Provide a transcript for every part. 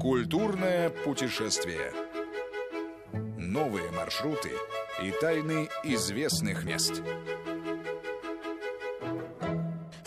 Культурное путешествие. Новые маршруты и тайны известных мест.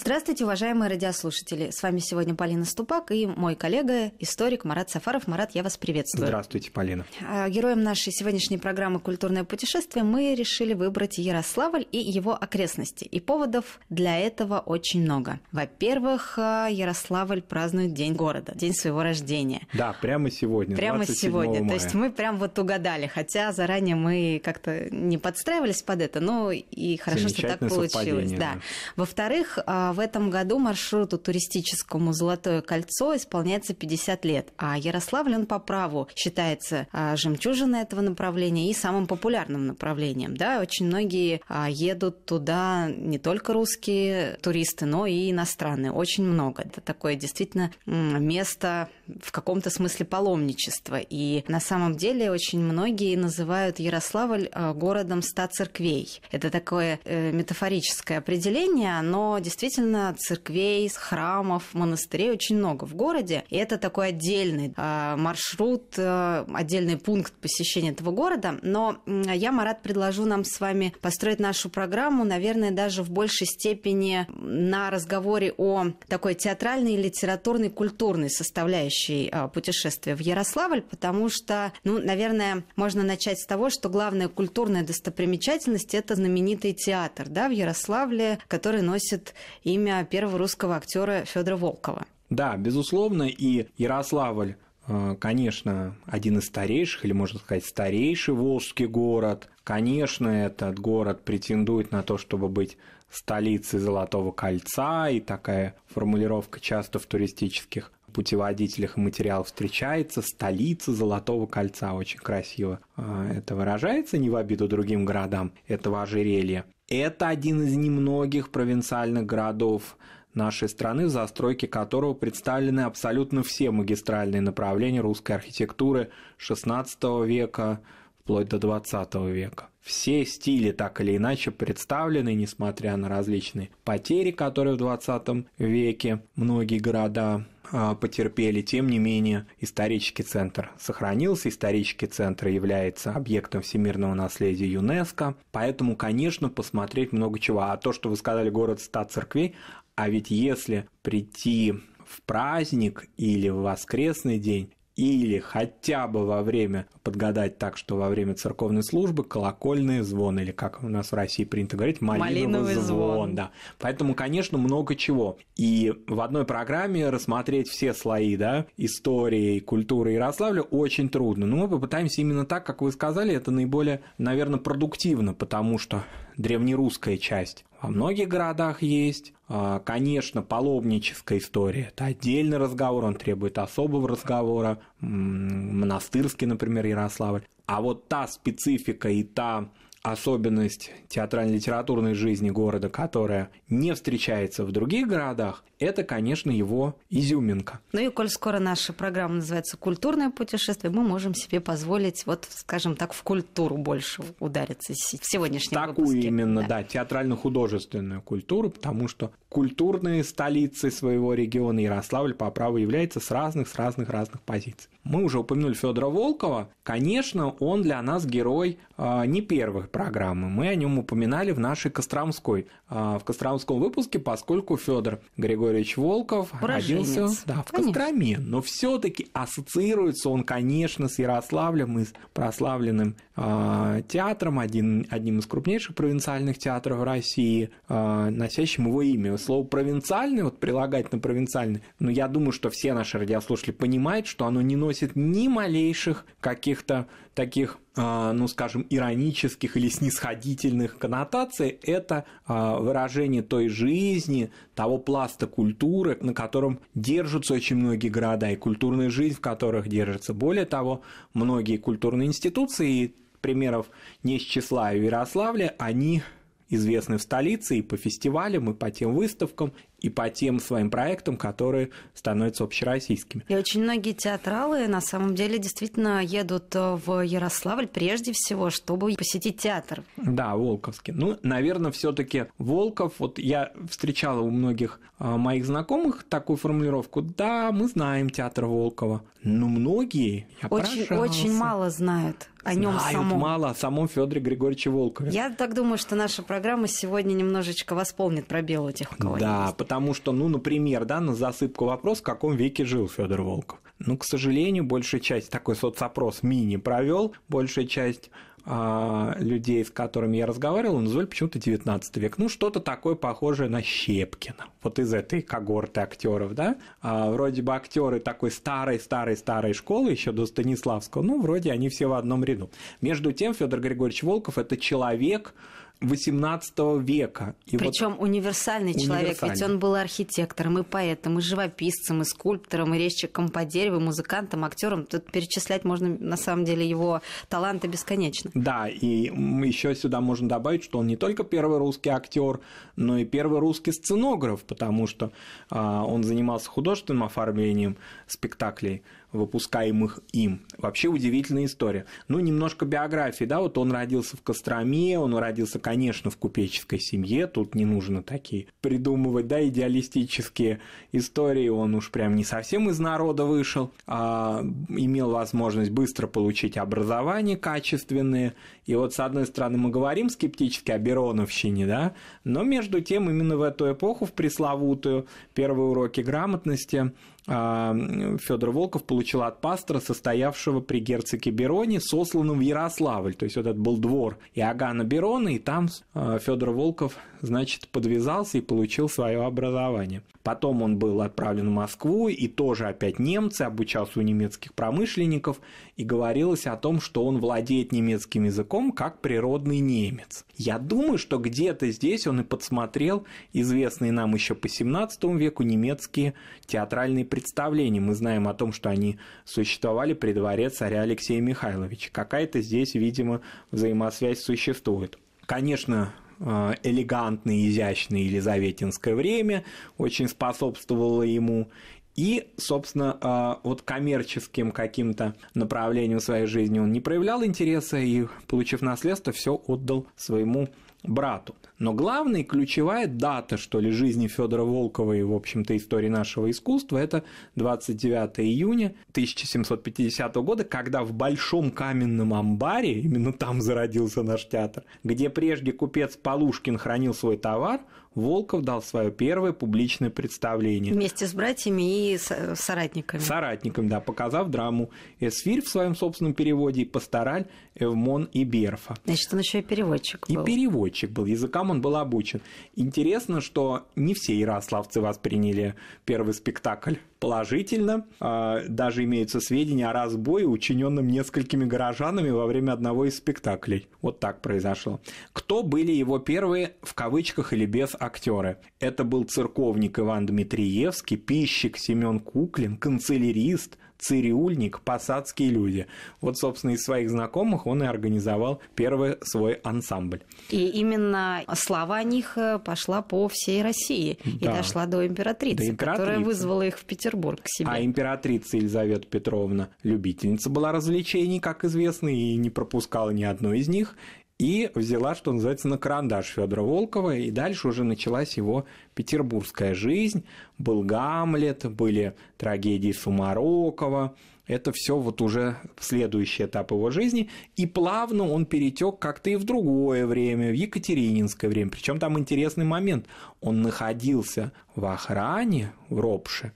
Здравствуйте, уважаемые радиослушатели. С вами сегодня Полина Ступак и мой коллега, историк Марат Сафаров. Марат, я вас приветствую. Здравствуйте, Полина. А, героем нашей сегодняшней программы «Культурное путешествие» мы решили выбрать Ярославль и его окрестности. И поводов для этого очень много. Во-первых, а, Ярославль празднует День города, день своего рождения. Да, прямо сегодня, Прямо сегодня. Мая. То есть мы прям вот угадали, хотя заранее мы как-то не подстраивались под это, но и хорошо, что так получилось. Да. Во-вторых, в а, в этом году маршруту туристическому «Золотое кольцо» исполняется 50 лет, а Ярославль, он по праву считается а, жемчужиной этого направления и самым популярным направлением. Да? Очень многие а, едут туда не только русские туристы, но и иностранные. Очень много. Это такое действительно место в каком-то смысле паломничества. И на самом деле очень многие называют Ярославль а, городом ста церквей. Это такое э, метафорическое определение, но действительно Казахстана, церквей, храмов, монастырей очень много в городе. И это такой отдельный э, маршрут, э, отдельный пункт посещения этого города. Но я, Марат, предложу нам с вами построить нашу программу, наверное, даже в большей степени на разговоре о такой театральной, литературной, культурной составляющей э, путешествия в Ярославль, потому что, ну, наверное, можно начать с того, что главная культурная достопримечательность – это знаменитый театр да, в Ярославле, который носит имя имя первого русского актера Федора Волкова. Да, безусловно, и Ярославль э, конечно, один из старейших, или можно сказать, старейший волжский город. Конечно, этот город претендует на то, чтобы быть столицей Золотого кольца, и такая формулировка часто в туристических путеводителях и материалов встречается. Столица Золотого кольца очень красиво а, это выражается, не в обиду другим городам этого ожерелья. Это один из немногих провинциальных городов нашей страны, в застройке которого представлены абсолютно все магистральные направления русской архитектуры XVI века, вплоть до 20 века. Все стили так или иначе представлены, несмотря на различные потери, которые в 20 веке многие города а, потерпели. Тем не менее, исторический центр сохранился. Исторический центр является объектом всемирного наследия ЮНЕСКо. Поэтому, конечно, посмотреть много чего. А то, что вы сказали, город 100 церквей, а ведь если прийти в праздник или в воскресный день или хотя бы во время подгадать так, что во время церковной службы колокольный звон, или как у нас в России принято говорить, малиновый, малиновый звон. звон. Да. Поэтому, конечно, много чего. И в одной программе рассмотреть все слои да, истории культуры Ярославля очень трудно. Но мы попытаемся именно так, как вы сказали, это наиболее, наверное, продуктивно, потому что древнерусская часть. Во многих городах есть. А, конечно, паломническая история – это отдельный разговор, он требует особого разговора. Монастырский, например, Ярославль. А вот та специфика и та особенность театрально-литературной жизни города, которая не встречается в других городах, это, конечно, его изюминка. Ну и коль скоро наша программа называется «Культурное путешествие», мы можем себе позволить, вот, скажем так, в культуру больше удариться в сегодняшнем Такую выпуске. именно, да, да театрально-художественную культуру, потому что культурные столицы своего региона Ярославль по праву является с разных, с разных, разных позиций. Мы уже упомянули Федора Волкова. Конечно, он для нас герой э, не первых программы. Мы о нем упоминали в нашей Костромской, а, в Костромском выпуске, поскольку Федор Григорьевич Волков Уроженец. родился да, в конечно. Костроме. Но все-таки ассоциируется он, конечно, с Ярославлем и с прославленным э, театром, один, одним из крупнейших провинциальных театров России, э, носящим его имя. Слово провинциальный, вот прилагать на провинциальный, но ну, я думаю, что все наши радиослушатели понимают, что оно не носит ни малейших каких-то таких Э, ну, скажем, иронических или снисходительных коннотаций – это э, выражение той жизни, того пласта культуры, на котором держатся очень многие города и культурная жизнь, в которых держатся Более того, многие культурные институции, примеров не с числа и в Ярославле, они известны в столице и по фестивалям, и по тем выставкам, и по тем своим проектам, которые становятся общероссийскими. И очень многие театралы на самом деле действительно едут э, в Ярославль прежде всего, чтобы посетить театр. Да, Волковский. Ну, наверное, все таки Волков, вот я встречала у многих э, моих знакомых такую формулировку, да, мы знаем театр Волкова, но многие, я Очень, очень мало знают о нем Знают самом. мало о самом Федоре Григорьевиче Волкове. Я так думаю, что наша программа сегодня немножечко восполнит пробелы тех, у кого Да, есть. потому что, ну, например, да, на засыпку вопрос, в каком веке жил Федор Волков. Ну, к сожалению, большая часть, такой соцопрос мини провел, большая часть а, людей, с которыми я разговаривал, назвали почему-то 19 век. Ну, что-то такое похожее на Щепкина. Вот из этой когорты актеров, да? А, вроде бы актеры такой старой-старой-старой школы, еще до Станиславского. Ну, вроде они все в одном ряду. Между тем, Федор Григорьевич Волков – это человек, XVIII века. Причем вот... универсальный человек, универсальный. ведь он был архитектором и поэтом, и живописцем, и скульптором, и резчиком по дереву, музыкантом, актером. Тут перечислять можно на самом деле его таланты бесконечно. Да, и еще сюда можно добавить, что он не только первый русский актер, но и первый русский сценограф, потому что а, он занимался художественным оформлением спектаклей выпускаемых им. Вообще удивительная история. Ну, немножко биографии, да, вот он родился в Костроме, он родился, конечно, в купеческой семье, тут не нужно такие придумывать, да, идеалистические истории, он уж прям не совсем из народа вышел, а имел возможность быстро получить образование качественное, и вот, с одной стороны, мы говорим скептически о Бероновщине, да, но между тем, именно в эту эпоху, в пресловутую, первые уроки грамотности, Федор Волков получил от пастора, состоявшего при герцоге Бероне, сосланном в Ярославль. То есть вот это был двор Иоганна Берона, и там а, Федор Волков, значит, подвязался и получил свое образование. Потом он был отправлен в Москву, и тоже опять немцы, обучался у немецких промышленников, и говорилось о том, что он владеет немецким языком как природный немец. Я думаю, что где-то здесь он и подсмотрел известные нам еще по 17 веку немецкие театральные представлений мы знаем о том, что они существовали при дворе царя Алексея Михайловича. Какая-то здесь, видимо, взаимосвязь существует. Конечно, э, элегантное и изящное Елизаветинское время очень способствовало ему. И, собственно, э, вот коммерческим каким-то направлением своей жизни он не проявлял интереса и, получив наследство, все отдал своему брату. Но главная ключевая дата, что ли, жизни Федора Волкова и, в общем-то, истории нашего искусства – это 29 июня 1750 года, когда в Большом каменном амбаре, именно там зародился наш театр, где прежде купец Полушкин хранил свой товар, Волков дал свое первое публичное представление. Вместе с братьями и соратниками. Соратниками, да, показав драму «Эсфирь» в своем собственном переводе и «Пастораль» Эвмон и Берфа. Значит, он еще и переводчик был. И переводчик был, языкам он был обучен. Интересно, что не все ярославцы восприняли первый спектакль Положительно, а, даже имеются сведения о разбое, учиненном несколькими горожанами во время одного из спектаклей. Вот так произошло. Кто были его первые, в кавычках или без, актеры? Это был церковник Иван Дмитриевский, пищик Семен Куклин, канцелярист – цирюльник, посадские люди. Вот, собственно, из своих знакомых он и организовал первый свой ансамбль. И именно слова о них э, пошла по всей России и да. дошла до императрицы, до императрицы, которая вызвала их в Петербург к себе. А императрица Елизавета Петровна любительница была развлечений, как известно, и не пропускала ни одной из них и взяла, что называется, на карандаш Федора Волкова, и дальше уже началась его петербургская жизнь. Был Гамлет, были трагедии Сумарокова, это все вот уже следующий этап его жизни, и плавно он перетек как-то и в другое время, в Екатерининское время. Причем там интересный момент. Он находился в охране в Ропше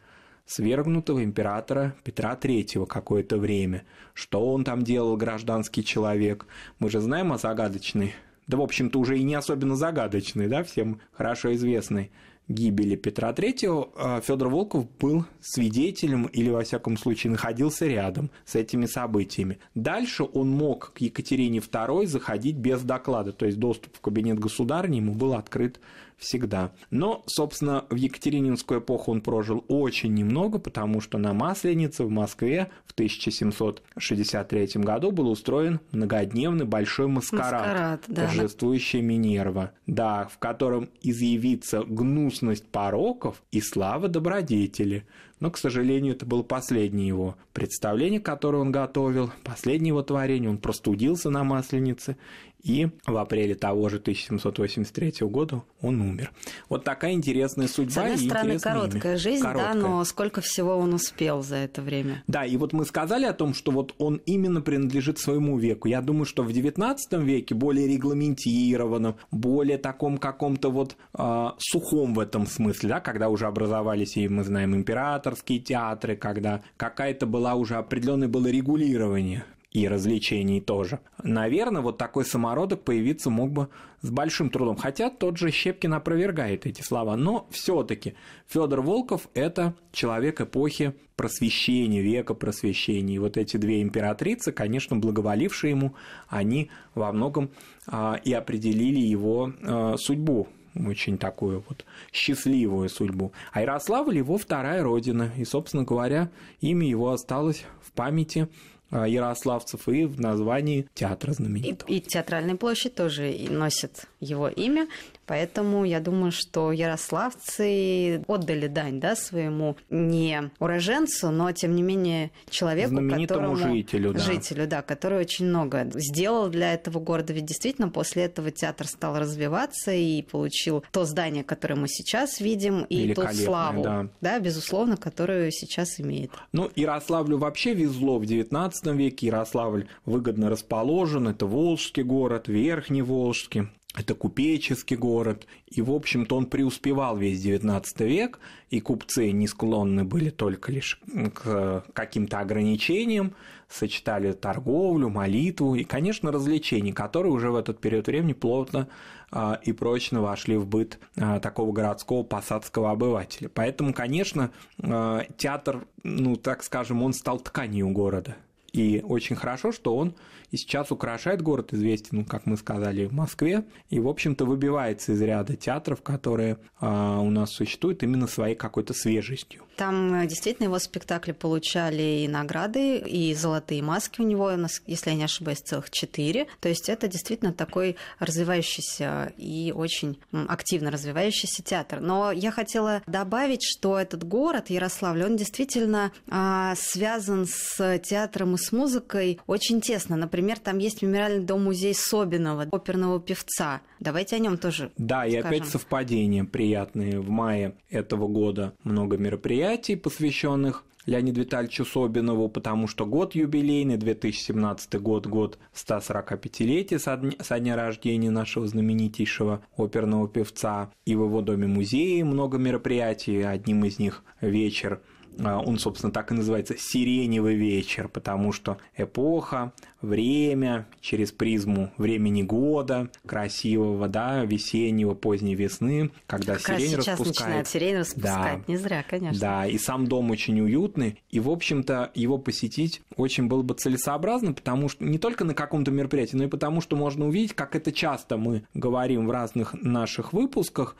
свергнутого императора Петра III какое-то время. Что он там делал, гражданский человек? Мы же знаем о загадочной, да, в общем-то, уже и не особенно загадочной, да, всем хорошо известной гибели Петра III, а Федор Волков был свидетелем или, во всяком случае, находился рядом с этими событиями. Дальше он мог к Екатерине II заходить без доклада, то есть доступ в кабинет государни ему был открыт всегда. Но, собственно, в Екатерининскую эпоху он прожил очень немного, потому что на Масленице в Москве в 1763 году был устроен многодневный большой маскарад, маскарад да. торжествующий Минерва, да, в котором изъявится гнусность пороков и слава добродетели. Но, к сожалению, это было последнее его представление, которое он готовил, последнее его творение. Он простудился на Масленице и в апреле того же 1783 года он умер. Вот такая интересная судьба. С одной стороны, короткая имя. жизнь, короткая. да, но сколько всего он успел за это время. Да, и вот мы сказали о том, что вот он именно принадлежит своему веку. Я думаю, что в XIX веке более регламентированном, более таком каком-то вот э, сухом в этом смысле, да, когда уже образовались, и мы знаем, императорские театры, когда какая-то была уже определенное было регулирование и развлечений тоже. Наверное, вот такой самородок появиться мог бы с большим трудом. Хотя тот же Щепкин опровергает эти слова. Но все-таки Федор Волков – это человек эпохи просвещения, века просвещения. И вот эти две императрицы, конечно, благоволившие ему, они во многом а, и определили его а, судьбу очень такую вот счастливую судьбу. А Ярославль его вторая родина, и, собственно говоря, имя его осталось в памяти а, ярославцев и в названии театра знаменитого. И, и театральная площадь тоже носит его имя. Поэтому я думаю, что ярославцы отдали дань да, своему не уроженцу, но тем не менее человеку, которому... жителю. Да. Жителю, да, который очень много сделал для этого города. Ведь действительно после этого театр стал развиваться и получил то здание, которое мы сейчас видим, и ту славу, да. да, безусловно, которую сейчас имеет. Ну, Ярославлю вообще везло в XIX веке. Ярославль выгодно расположен. Это Волжский город, Верхний Волжский это купеческий город, и, в общем-то, он преуспевал весь XIX век, и купцы не склонны были только лишь к каким-то ограничениям, сочетали торговлю, молитву и, конечно, развлечения, которые уже в этот период времени плотно а, и прочно вошли в быт а, такого городского посадского обывателя. Поэтому, конечно, а, театр, ну, так скажем, он стал тканью города. И очень хорошо, что он и сейчас украшает город известен, ну, как мы сказали, в Москве, и, в общем-то, выбивается из ряда театров, которые э, у нас существуют именно своей какой-то свежестью. Там э, действительно его спектакли получали и награды, и золотые маски у него, если я не ошибаюсь, целых четыре. То есть это действительно такой развивающийся и очень активно развивающийся театр. Но я хотела добавить, что этот город, Ярославль, он действительно э, связан с театром и с музыкой очень тесно. Например, Например, там есть мемориальный дом-музей Собинова, оперного певца. Давайте о нем тоже Да, скажем. и опять совпадение приятные. В мае этого года много мероприятий, посвященных Леониду Витальевичу Собинову, потому что год юбилейный, 2017 год, год 145-летия со дня, со дня рождения нашего знаменитейшего оперного певца. И в его доме-музее много мероприятий, одним из них вечер а, он, собственно, так и называется «Сиреневый вечер», потому что эпоха, время, через призму времени года, красивого, да, весеннего, поздней весны, когда как сирень сейчас распускает. начинает сирень распускать, да, не зря, конечно. Да, и сам дом очень уютный, и, в общем-то, его посетить очень было бы целесообразно, потому что не только на каком-то мероприятии, но и потому, что можно увидеть, как это часто мы говорим в разных наших выпусках,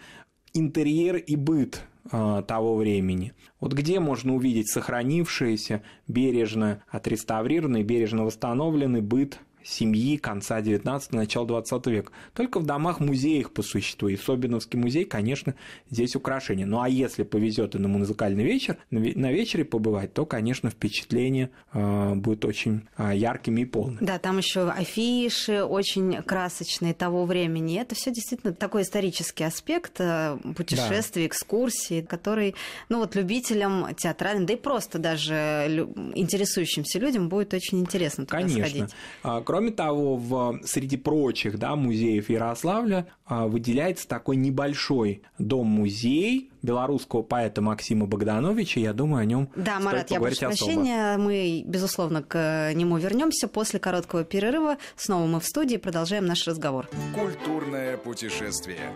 интерьер и быт а, того времени. Вот где можно увидеть сохранившийся бережно отреставрированный, бережно восстановленный быт семьи конца 19 начала 20 века. Только в домах музеях по существу. И Собиновский музей, конечно, здесь украшение. Ну а если повезет и на музыкальный вечер, на вечере побывать, то, конечно, впечатление э, будет очень э, ярким и полным. Да, там еще афиши очень красочные того времени. Это все действительно такой исторический аспект э, путешествий, да. экскурсий, который, ну вот любителям театральным, да и просто даже интересующимся людям будет очень интересно туда конечно. сходить. А, Кроме того, в, среди прочих да, музеев Ярославля а, выделяется такой небольшой дом-музей белорусского поэта Максима Богдановича. Я думаю, о нем. Да, стоит Марат, я прошу особо. прощения. Мы, безусловно, к нему вернемся после короткого перерыва. Снова мы в студии продолжаем наш разговор. Культурное путешествие.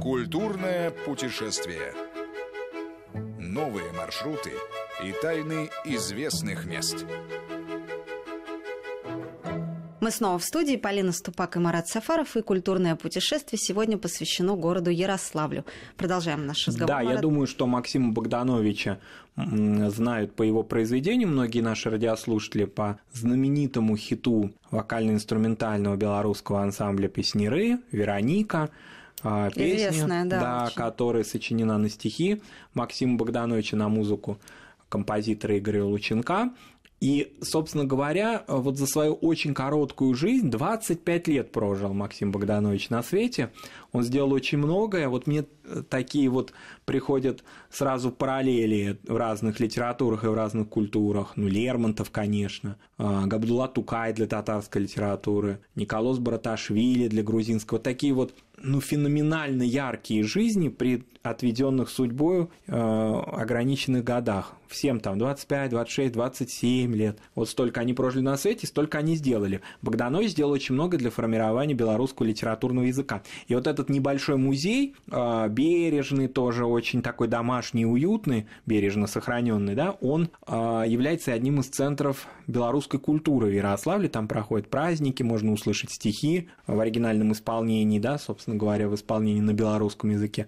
Культурное путешествие. Новые маршруты – и тайны известных мест. Мы снова в студии. Полина Ступак и Марат Сафаров. И культурное путешествие сегодня посвящено городу Ярославлю. Продолжаем наш разговор. Да, Марат. я думаю, что Максима Богдановича знают по его произведению многие наши радиослушатели по знаменитому хиту вокально-инструментального белорусского ансамбля «Песниры» «Вероника», а, песня, Известная, да, да которая сочинена на стихи Максима Богдановича на музыку композитора Игоря Лученка. И, собственно говоря, вот за свою очень короткую жизнь, 25 лет прожил Максим Богданович на свете, он сделал очень многое. Вот мне такие вот приходят сразу параллели в разных литературах и в разных культурах. Ну, Лермонтов, конечно, а, Габдулла Тукай для татарской литературы, Николос Браташвили для грузинского. такие вот ну, феноменально яркие жизни при отведенных судьбой э, ограниченных годах. Всем там 25, 26, 27 лет. Вот столько они прожили на свете, столько они сделали. Богданович сделал очень много для формирования белорусского литературного языка. И вот этот небольшой музей, э, бережный тоже, очень такой домашний, уютный, бережно сохраненный, да, он э, является одним из центров белорусской культуры в Ярославле. Там проходят праздники, можно услышать стихи в оригинальном исполнении, да, собственно собственно говоря, в исполнении на белорусском языке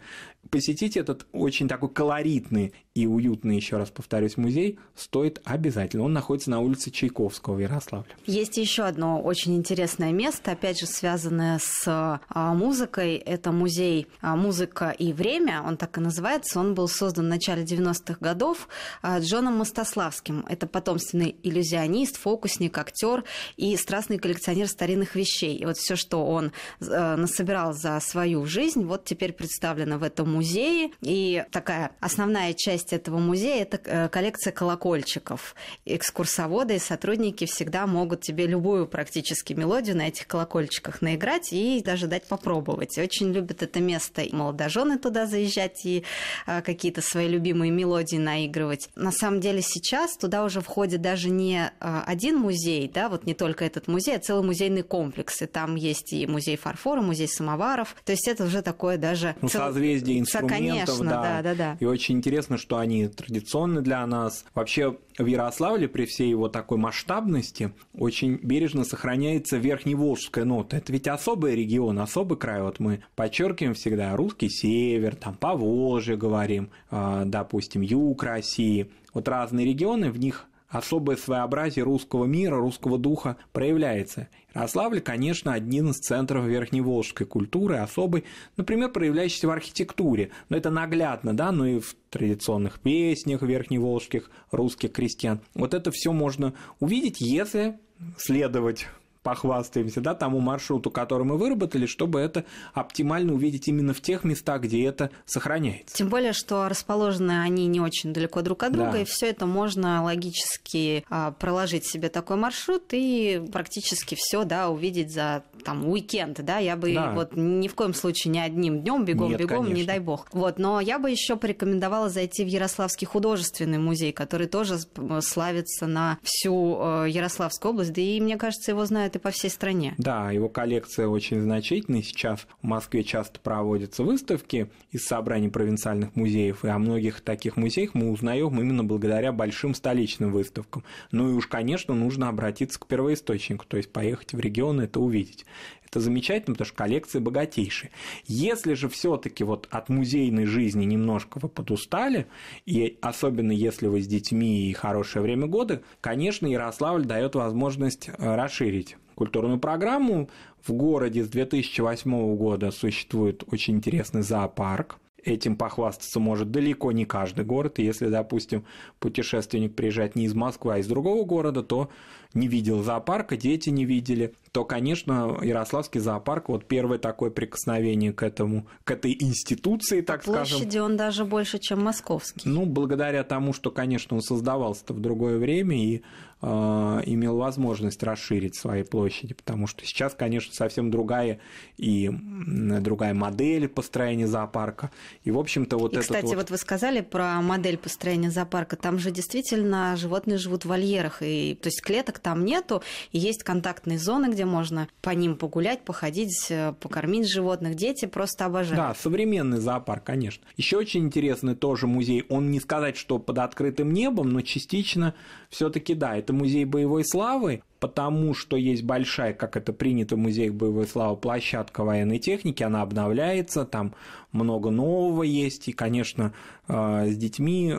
посетить этот очень такой колоритный и уютный, еще раз повторюсь, музей стоит обязательно. Он находится на улице Чайковского в Ярославле. Есть еще одно очень интересное место, опять же, связанное с а, музыкой. Это музей а, «Музыка и время». Он так и называется. Он был создан в начале 90-х годов а, Джоном Мостославским. Это потомственный иллюзионист, фокусник, актер и страстный коллекционер старинных вещей. И вот все, что он э, насобирал за свою жизнь, вот теперь представлено в этом музее. И такая основная часть этого музея – это э, коллекция колокольчиков. Экскурсоводы и сотрудники всегда могут тебе любую практически мелодию на этих колокольчиках наиграть и даже дать попробовать. Очень любят это место и молодожены туда заезжать, и э, какие-то свои любимые мелодии наигрывать. На самом деле сейчас туда уже входит даже не э, один музей, да, вот не только этот музей, а целый музейный комплекс. И там есть и музей фарфора, музей самоваров. То есть это уже такое даже... Ну, цел... созвездие инструментов. Да, конечно, да. да, да, да. И очень интересно, что они традиционны для нас. Вообще в Ярославле при всей его такой масштабности очень бережно сохраняется верхневолжская нота. Это ведь особый регион, особый край. Вот мы подчеркиваем всегда русский север, там по Волжье говорим, а, допустим, юг России. Вот разные регионы, в них Особое своеобразие русского мира, русского духа проявляется. Ярославль, конечно, один из центров верхневолжской культуры, особый, например, проявляющийся в архитектуре. Но это наглядно, да, ну и в традиционных песнях верхневолжских русских крестьян. Вот это все можно увидеть, если следовать похвастаемся, да, тому маршруту, который мы выработали, чтобы это оптимально увидеть именно в тех местах, где это сохраняется. Тем более, что расположены они не очень далеко друг от друга, да. и все это можно логически а, проложить себе такой маршрут и практически все, да, увидеть за там уикенд, да, я бы да. вот ни в коем случае ни одним днем бегом, Нет, бегом, конечно. не дай бог. Вот, но я бы еще порекомендовала зайти в Ярославский художественный музей, который тоже славится на всю э, Ярославскую область, да и мне кажется, его знают и по всей стране. Да, его коллекция очень значительная. Сейчас в Москве часто проводятся выставки из собраний провинциальных музеев, и о многих таких музеях мы узнаем именно благодаря большим столичным выставкам. Ну и уж, конечно, нужно обратиться к первоисточнику, то есть поехать в регион и это увидеть. Это замечательно, потому что коллекции богатейшие. Если же все таки вот от музейной жизни немножко вы подустали, и особенно если вы с детьми и хорошее время года, конечно, Ярославль дает возможность э, расширить культурную программу. В городе с 2008 года существует очень интересный зоопарк. Этим похвастаться может далеко не каждый город. И если, допустим, путешественник приезжает не из Москвы, а из другого города, то не видел зоопарка, дети не видели то, конечно, Ярославский зоопарк, вот первое такое прикосновение к этому, к этой институции, так По скажем. площади он даже больше, чем московский. Ну, благодаря тому, что, конечно, он создавался-то в другое время и э, имел возможность расширить свои площади, потому что сейчас, конечно, совсем другая и другая модель построения зоопарка. И, в общем-то, вот и, этот кстати, вот... вот вы сказали про модель построения зоопарка. Там же действительно животные живут в вольерах, и, то есть клеток там нету, и есть контактные зоны, где можно по ним погулять, походить, э, покормить животных. Дети просто обожают. Да, современный зоопарк, конечно. Еще очень интересный тоже музей. Он не сказать, что под открытым небом, но частично все-таки да, это музей боевой славы потому что есть большая, как это принято в музеях боевой славы, площадка военной техники, она обновляется, там много нового есть, и, конечно, э, с детьми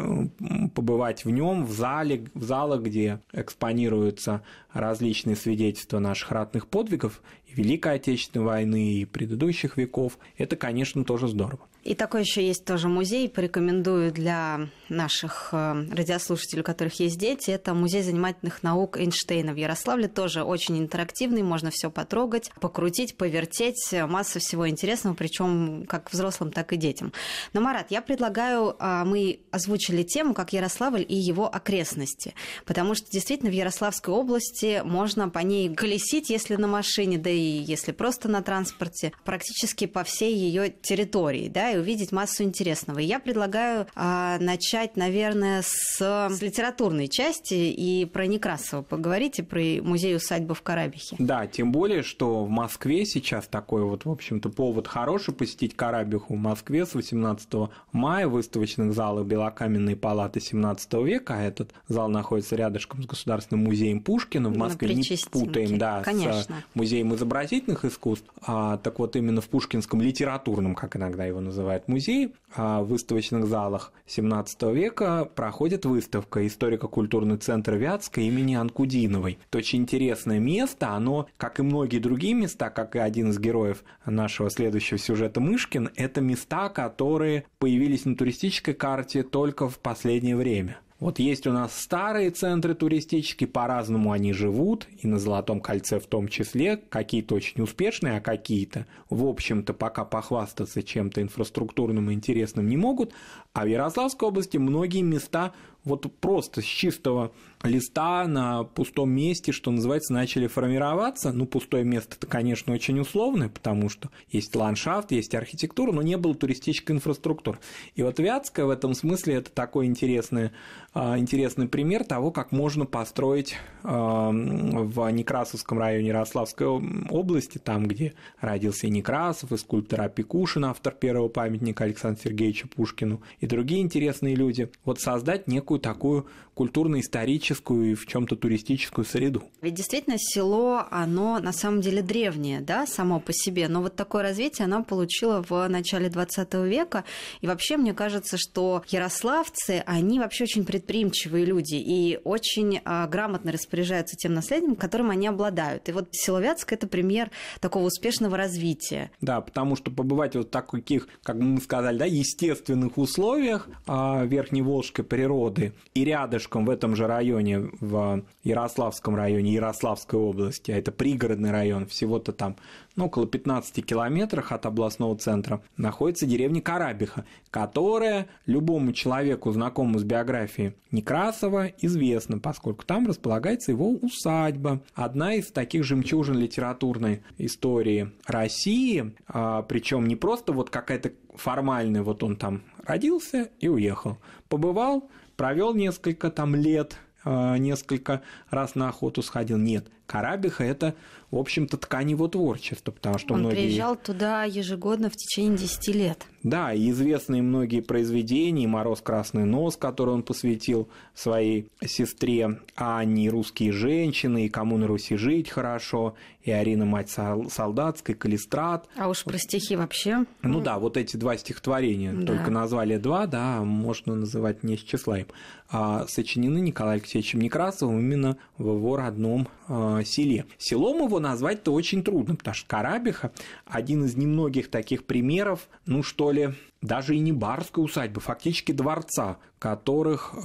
побывать в нем, в зале, в залах, где экспонируются различные свидетельства наших ратных подвигов, и Великой Отечественной войны, и предыдущих веков, это, конечно, тоже здорово. И такой еще есть тоже музей, порекомендую для наших э, радиослушателей, у которых есть дети. Это музей занимательных наук Эйнштейна в Ярославле. Тоже очень интерактивный, можно все потрогать, покрутить, повертеть. Масса всего интересного, причем как взрослым, так и детям. Но, Марат, я предлагаю, а, мы озвучили тему, как Ярославль и его окрестности. Потому что действительно в Ярославской области можно по ней колесить, если на машине, да и если просто на транспорте, практически по всей ее территории. Да, и увидеть массу интересного. я предлагаю а, начать, наверное, с, с литературной части и про Некрасова поговорить, и про музей усадьбы в Карабихе. Да, тем более, что в Москве сейчас такой вот, в общем-то, повод хороший посетить Карабиху в Москве с 18 мая в выставочных залах Белокаменной палаты 17 века, а этот зал находится рядышком с Государственным музеем Пушкина в Москве, не путаем, да, а, Конечно. с музеем изобразительных искусств, а, так вот именно в Пушкинском литературном, как иногда его называют, называют музей, а в выставочных залах XVII века проходит выставка «Историко-культурный центр Вятска» имени Анкудиновой. Это очень интересное место, оно, как и многие другие места, как и один из героев нашего следующего сюжета Мышкин, это места, которые появились на туристической карте только в последнее время. Вот есть у нас старые центры туристические, по-разному они живут, и на Золотом кольце в том числе, какие-то очень успешные, а какие-то, в общем-то, пока похвастаться чем-то инфраструктурным и интересным не могут, а в Ярославской области многие места вот просто с чистого листа на пустом месте, что называется, начали формироваться. Ну, пустое место это, конечно, очень условное, потому что есть ландшафт, есть архитектура, но не было туристической инфраструктуры. И вот Вятская в этом смысле это такой интересный, а, интересный пример того, как можно построить а, в Некрасовском районе Ярославской области, там, где родился Некрасов, и скульптор Апикушин, автор первого памятника Александру Сергеевичу Пушкину, и другие интересные люди, вот создать некую такую культурно-историческую экономическую и в чем-то туристическую среду. Ведь действительно село, оно на самом деле древнее, да, само по себе, но вот такое развитие оно получило в начале 20 века. И вообще, мне кажется, что ярославцы, они вообще очень предприимчивые люди и очень а, грамотно распоряжаются тем наследием, которым они обладают. И вот Силовятск – это пример такого успешного развития. Да, потому что побывать вот в таких, как мы сказали, да, естественных условиях а, верхневолжской природы и рядышком в этом же районе районе, в Ярославском районе Ярославской области, а это пригородный район, всего-то там ну, около 15 километрах от областного центра, находится деревня Карабиха, которая любому человеку, знакомому с биографией Некрасова, известна, поскольку там располагается его усадьба. Одна из таких жемчужин литературной истории России, а, причем не просто вот какая-то формальная, вот он там родился и уехал, побывал, провел несколько там лет – Э, несколько раз на охоту сходил. Нет, Карабиха – это, в общем-то, ткань его творчества, потому что Он многие... приезжал туда ежегодно в течение 10 лет. Да, и известные многие произведения, «Мороз красный нос», который он посвятил своей сестре Анне, «Русские женщины», и «Кому на Руси жить хорошо», и «Арина, мать солдатской и «Калистрат». А уж про стихи вообще. Ну да, вот эти два стихотворения, да. только назвали два, да, можно называть не с числа им, а сочинены Николаем Алексеевичем Некрасовым именно в его родном а, селе. Селом его назвать-то очень трудно, потому что Карабиха – один из немногих таких примеров, ну что ли, даже и не барской усадьбы, фактически дворца, которых э,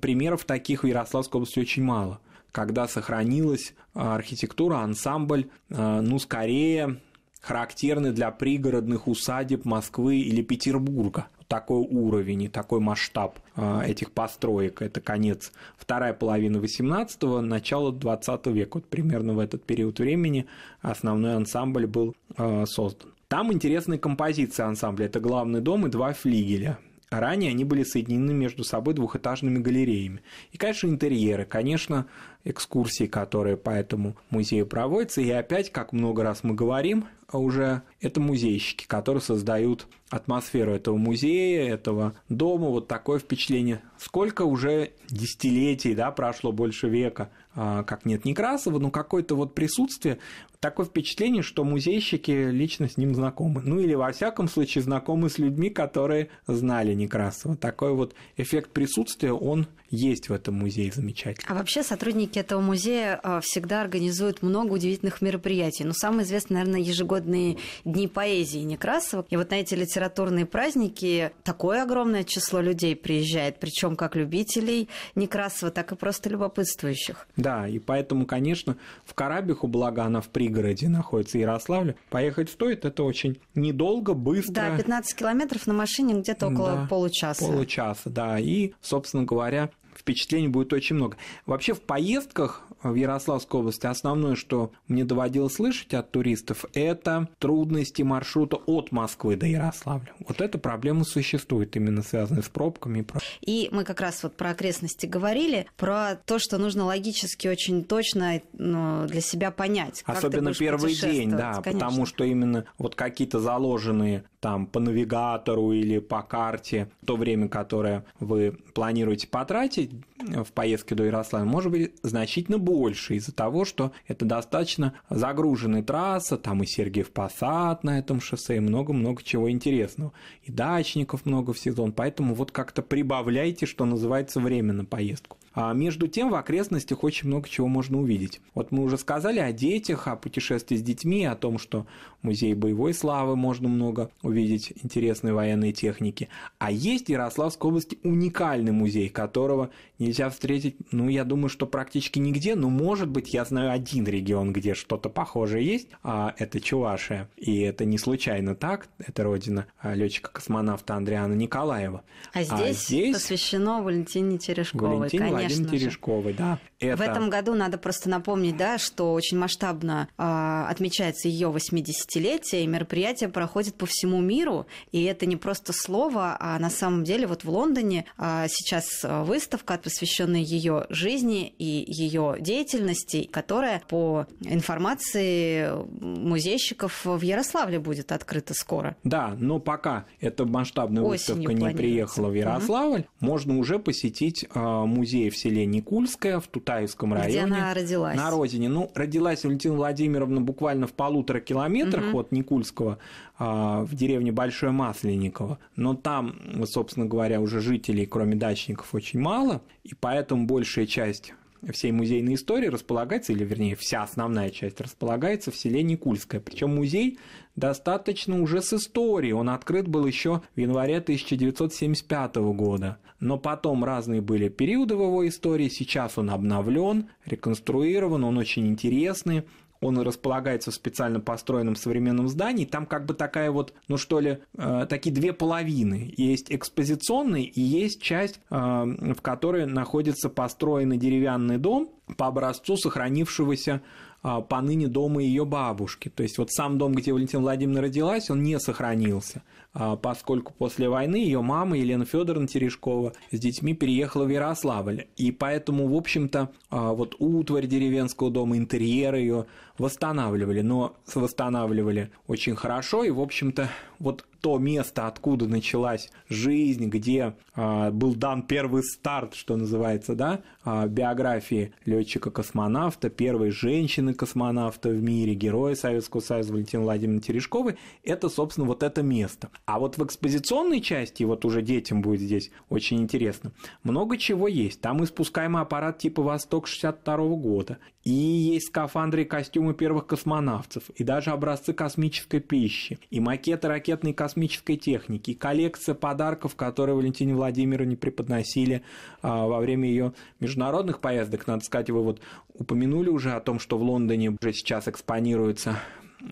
примеров таких в Ярославской области очень мало – когда сохранилась э, архитектура, ансамбль, э, ну, скорее характерны для пригородных усадеб Москвы или Петербурга. Такой уровень и такой масштаб э, этих построек. Это конец вторая половина XVIII, начало XX века. Вот примерно в этот период времени основной ансамбль был э, создан. Там интересная композиция ансамбля. Это главный дом и два флигеля. Ранее они были соединены между собой двухэтажными галереями. И, конечно, интерьеры, конечно, экскурсии, которые по этому музею проводятся. И опять, как много раз мы говорим, уже это музейщики, которые создают атмосферу этого музея, этого дома, вот такое впечатление. Сколько уже десятилетий, да, прошло больше века, а, как нет Некрасова, но какое-то вот присутствие Такое впечатление, что музейщики лично с ним знакомы. Ну или, во всяком случае, знакомы с людьми, которые знали Некрасова. Такой вот эффект присутствия, он есть в этом музее замечательно. А вообще сотрудники этого музея э, всегда организуют много удивительных мероприятий. Но ну, самое известное, наверное, ежегодные дни поэзии Некрасова. И вот на эти литературные праздники такое огромное число людей приезжает, причем как любителей Некрасова, так и просто любопытствующих. Да, и поэтому, конечно, в Карабиху, благо она в Приге, пригороде находится Ярославля. Поехать стоит это очень недолго, быстро. Да, 15 километров на машине где-то около да, получаса. Получаса, да. И, собственно говоря, впечатлений будет очень много. Вообще в поездках в Ярославской области основное, что мне доводилось слышать от туристов, это трудности маршрута от Москвы до Ярославля. Вот эта проблема существует, именно связанная с пробками. И И мы как раз вот про окрестности говорили, про то, что нужно логически очень точно ну, для себя понять. Особенно первый день, да, конечно. потому что именно вот какие-то заложенные там по навигатору или по карте то время, которое вы планируете потратить в поездке до Ярославля, может быть значительно больше из-за того, что это достаточно загруженная трасса, там и Сергиев Посад на этом шоссе, и много-много чего интересного. И дачников много в сезон, поэтому вот как-то прибавляйте, что называется, время на поездку. А между тем, в окрестностях очень много чего можно увидеть. Вот мы уже сказали о детях, о путешествии с детьми, о том, что музей боевой славы можно много увидеть интересной военной техники. А есть в Ярославской области уникальный музей, которого нельзя встретить, ну, я думаю, что практически нигде, но, может быть, я знаю один регион, где что-то похожее есть, а это Чувашия. И это не случайно так, это родина а, летчика-космонавта Андриана Николаева. А, а здесь, а здесь... посвящено Валентине Терешковой, Валентине конечно. Конечно Полины Да, это... В этом году надо просто напомнить, да, что очень масштабно э, отмечается ее 80-летие, и мероприятие проходит по всему миру. И это не просто слово, а на самом деле вот в Лондоне э, сейчас выставка, посвященная ее жизни и ее деятельности, которая по информации музейщиков в Ярославле будет открыта скоро. Да, но пока эта масштабная Осенью выставка не приехала в Ярославль, угу. можно уже посетить э, музей в селе Никульское в Тутаевском районе. Где она родилась? На родине. Ну, родилась Валентина Владимировна буквально в полутора километрах угу. от Никульского а, в деревне Большое Масленниково. Но там, собственно говоря, уже жителей, кроме дачников, очень мало, и поэтому большая часть всей музейной истории располагается, или вернее вся основная часть располагается в селе Никульское. Причем музей достаточно уже с историей, он открыт был еще в январе 1975 года. Но потом разные были периоды в его истории, сейчас он обновлен, реконструирован, он очень интересный он располагается в специально построенном современном здании, там как бы такая вот, ну что ли, э, такие две половины. Есть экспозиционный и есть часть, э, в которой находится построенный деревянный дом по образцу сохранившегося э, поныне дома ее бабушки. То есть вот сам дом, где Валентина Владимировна родилась, он не сохранился. А, поскольку после войны ее мама Елена Федоровна Терешкова с детьми переехала в Ярославль. И поэтому, в общем-то, а, вот утварь деревенского дома, интерьер ее восстанавливали, но восстанавливали очень хорошо, и, в общем-то, вот то место, откуда началась жизнь, где а, был дан первый старт, что называется, да, биографии летчика-космонавта, первой женщины-космонавта в мире, героя Советского Союза Валентина Владимировна Терешковой, это, собственно, вот это место. А вот в экспозиционной части, вот уже детям будет здесь очень интересно, много чего есть. Там и спускаемый аппарат типа «Восток» 62 года, и есть скафандры и костюмы первых космонавтов, и даже образцы космической пищи, и макеты ракетной и космической техники, и коллекция подарков, которые Валентине Владимировне преподносили а, во время ее международных поездок. Надо сказать, вы вот упомянули уже о том, что в Лондоне уже сейчас экспонируется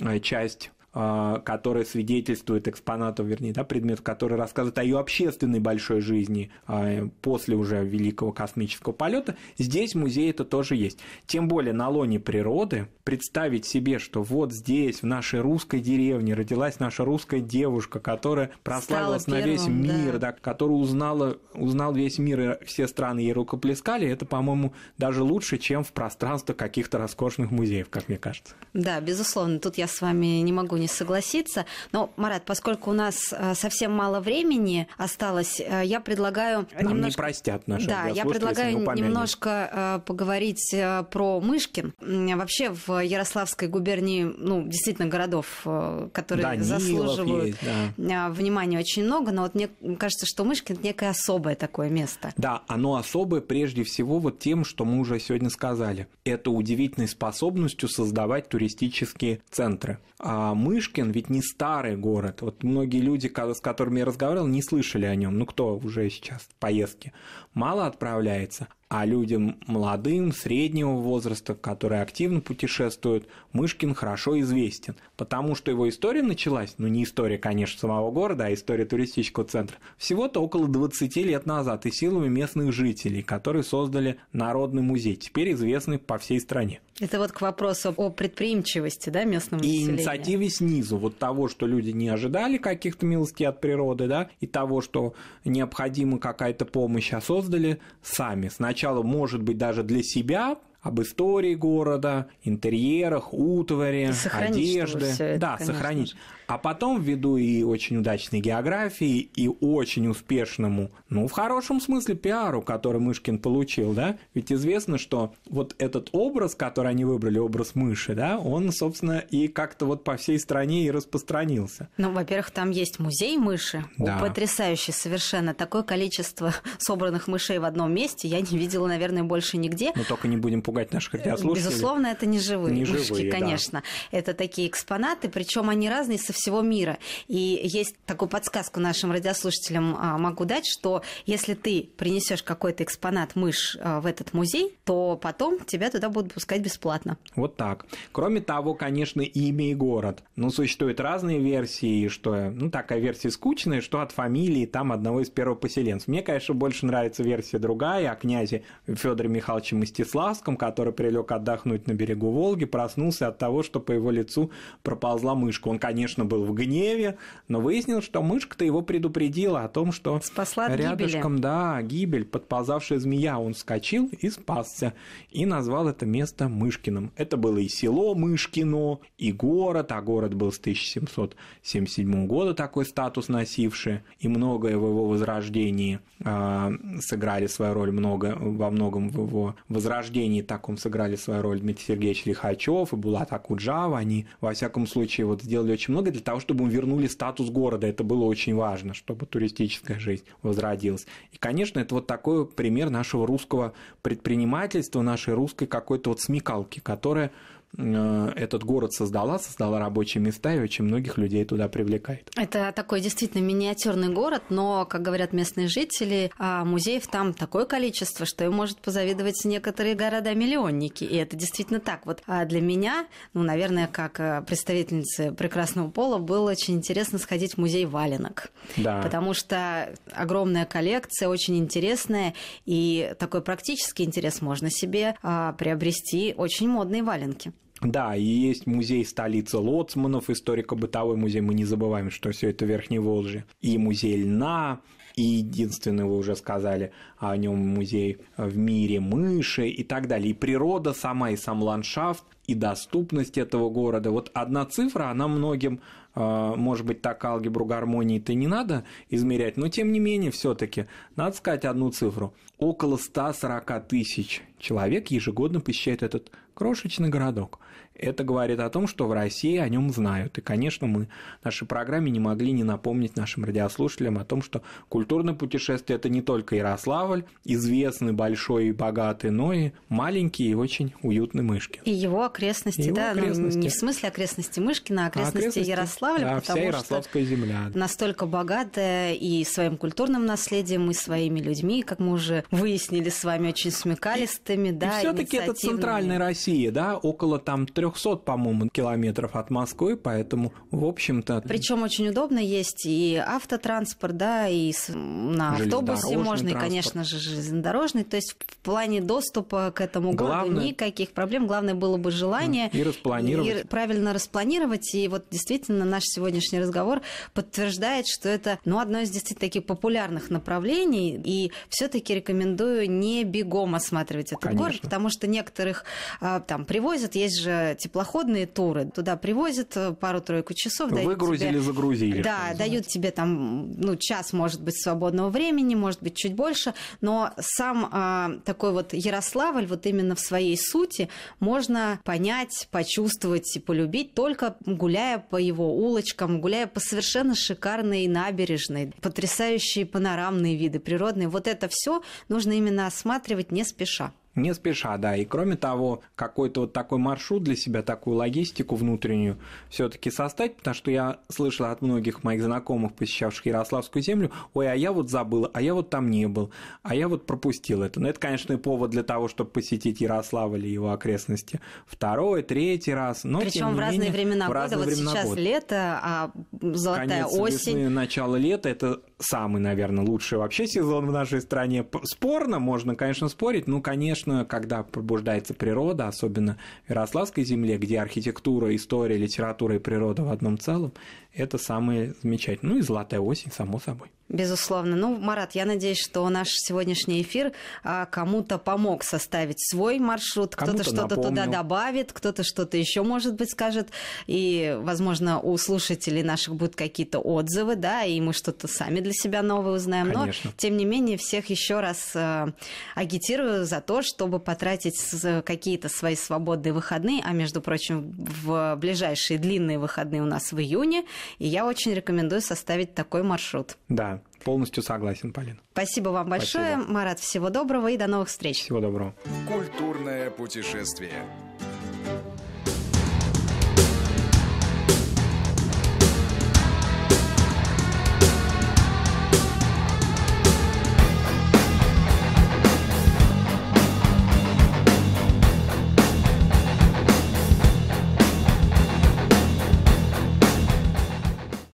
а, часть а, которая свидетельствует экспонатов, вернее, да, предметов, которые рассказывают о ее общественной большой жизни а, после уже великого космического полета, здесь в музее это тоже есть. Тем более на лоне природы представить себе, что вот здесь, в нашей русской деревне, родилась наша русская девушка, которая прославилась первым, на весь мир, да. Да, которую узнала, узнал весь мир, и все страны ей рукоплескали, это, по-моему, даже лучше, чем в пространство каких-то роскошных музеев, как мне кажется. Да, безусловно, тут я с вами не могу не согласиться, Но, Марат, поскольку у нас э, совсем мало времени осталось, э, я предлагаю... Нам немножко... не простят наши Да, я предлагаю немножко э, поговорить про Мышкин. Вообще в Ярославской губернии, ну, действительно, городов, которые Данилов заслуживают есть, да. внимания очень много, но вот мне кажется, что Мышкин – некое особое такое место. Да, оно особое прежде всего вот тем, что мы уже сегодня сказали. Это удивительной способностью создавать туристические центры. А Мышкин ведь не старый город. Вот многие люди, с которыми я разговаривал, не слышали о нем. Ну, кто уже сейчас в поездке? Мало отправляется. А людям молодым, среднего возраста, которые активно путешествуют, Мышкин хорошо известен. Потому что его история началась, ну не история, конечно, самого города, а история туристического центра, всего-то около 20 лет назад и силами местных жителей, которые создали Народный музей, теперь известный по всей стране. Это вот к вопросу о предприимчивости да, местного и населения. И инициативе снизу, вот того, что люди не ожидали каких-то милостей от природы, да, и того, что необходима какая-то помощь, а создали сами. Сначала, может быть, даже для себя об истории города, интерьерах, утвари, одежды. это, да, конечно. сохранить. А потом, ввиду и очень удачной географии, и очень успешному, ну, в хорошем смысле, пиару, который Мышкин получил, да, ведь известно, что вот этот образ, который они выбрали, образ мыши, да, он, собственно, и как-то вот по всей стране и распространился. Ну, во-первых, там есть музей мыши, да. потрясающий совершенно, такое количество собранных мышей в одном месте я не видела, наверное, больше нигде. Но ну, только не будем пугать наших радиослушателей. Безусловно, это не живые не мышки, живые, конечно. Да. Это такие экспонаты, причем они разные, совсем всего мира. И есть такую подсказку нашим радиослушателям а, могу дать, что если ты принесешь какой-то экспонат мышь а, в этот музей, то потом тебя туда будут пускать бесплатно. Вот так. Кроме того, конечно, имя и город. но ну, существуют разные версии, что, ну, такая версия скучная, что от фамилии там одного из первого поселенцев. Мне, конечно, больше нравится версия другая о князе Федоре Михайловиче Мстиславском, который прилег отдохнуть на берегу Волги, проснулся от того, что по его лицу проползла мышка. Он, конечно, был в гневе, но выяснил, что мышка-то его предупредила о том, что Спасла от рядышком, гибели. да, гибель, подползавшая змея, он вскочил и спасся, и назвал это место Мышкиным. Это было и село Мышкино, и город, а город был с 1777 года такой статус носивший, и многое в его возрождении э, сыграли свою роль, много, во многом в его возрождении таком сыграли свою роль Дмитрий Сергеевич Лихачев и Булат Акуджава, они, во всяком случае, вот сделали очень много для того, чтобы мы вернули статус города. Это было очень важно, чтобы туристическая жизнь возродилась. И, конечно, это вот такой пример нашего русского предпринимательства, нашей русской какой-то вот смекалки, которая Э, этот город создала, создала рабочие места и очень многих людей туда привлекает. Это такой действительно миниатюрный город, но, как говорят местные жители, а, музеев там такое количество, что им может позавидовать некоторые города-миллионники. И это действительно так. Вот а, для меня, ну, наверное, как э, представительницы прекрасного пола, было очень интересно сходить в музей валенок. Да. Потому что огромная коллекция, очень интересная, и такой практический интерес можно себе а, приобрести очень модные валенки. Да, и есть музей столицы лоцманов, историко-бытовой музей, мы не забываем, что все это Верхний Волжье, и музей льна, и единственный, вы уже сказали, о нем музей в мире мыши и так далее. И природа сама, и сам ландшафт, и доступность этого города. Вот одна цифра, она многим, э, может быть, так алгебру гармонии-то не надо измерять, но тем не менее, все таки надо сказать одну цифру. Около 140 тысяч человек ежегодно посещает этот крошечный городок это говорит о том, что в России о нем знают. И, конечно, мы в нашей программе не могли не напомнить нашим радиослушателям о том, что культурное путешествие – это не только Ярославль, известный, большой и богатый, но и маленький и очень уютный мышки. И его окрестности, и его да, ну, окрестности. Ну, не в смысле окрестности Мышкина, а окрестности, окрестности Ярославля, да, потому вся Ярославская что земля. настолько богатая и своим культурным наследием, и своими людьми, как мы уже выяснили с вами, очень смекалистыми, и, да, все таки это центральная Россия, да, около там трех 300, по-моему, километров от Москвы, поэтому, в общем-то... Причем очень удобно есть и автотранспорт, да, и на автобусе можно, и, конечно же, железнодорожный. То есть в плане доступа к этому главное... городу никаких проблем. Главное было бы желание... И распланировать. И правильно распланировать. И вот действительно наш сегодняшний разговор подтверждает, что это ну, одно из действительно таких популярных направлений. И все таки рекомендую не бегом осматривать этот Конечно. город, потому что некоторых а, там привозят. Есть же теплоходные туры. Туда привозят э, пару-тройку часов. Выгрузили, тебе... загрузили. Да, дают тебе там ну, час, может быть, свободного времени, может быть, чуть больше. Но сам э, такой вот Ярославль, вот именно в своей сути, можно понять, почувствовать и полюбить, только гуляя по его улочкам, гуляя по совершенно шикарной набережной, потрясающие панорамные виды природные. Вот это все нужно именно осматривать не спеша не спеша, да. И кроме того, какой-то вот такой маршрут для себя, такую логистику внутреннюю все-таки составить, потому что я слышал от многих моих знакомых, посещавших Ярославскую землю, ой, а я вот забыл, а я вот там не был, а я вот пропустил это. Но это, конечно, и повод для того, чтобы посетить Ярославль или его окрестности второй, третий раз. Но, Причем в разные менее, времена в разные года, времена вот сейчас года. лето, а золотая Конец осень. Весны, начало лета, это самый, наверное, лучший вообще сезон в нашей стране. Спорно, можно, конечно, спорить, но, конечно, конечно, когда пробуждается природа, особенно в Ярославской земле, где архитектура, история, литература и природа в одном целом, это самое замечательное. Ну и «Золотая осень», само собой. Безусловно. Ну, Марат, я надеюсь, что наш сегодняшний эфир а, кому-то помог составить свой маршрут, кто-то что-то туда добавит, кто-то что-то еще, может быть, скажет, и, возможно, у слушателей наших будут какие-то отзывы, да, и мы что-то сами для себя новое узнаем. Конечно. Но, тем не менее, всех еще раз а, агитирую за то, чтобы потратить какие-то свои свободные выходные, а, между прочим, в ближайшие длинные выходные у нас в июне, и я очень рекомендую составить такой маршрут. Да, полностью согласен, Полин. Спасибо вам большое, Спасибо. Марат. Всего доброго и до новых встреч. Всего доброго. Культурное путешествие.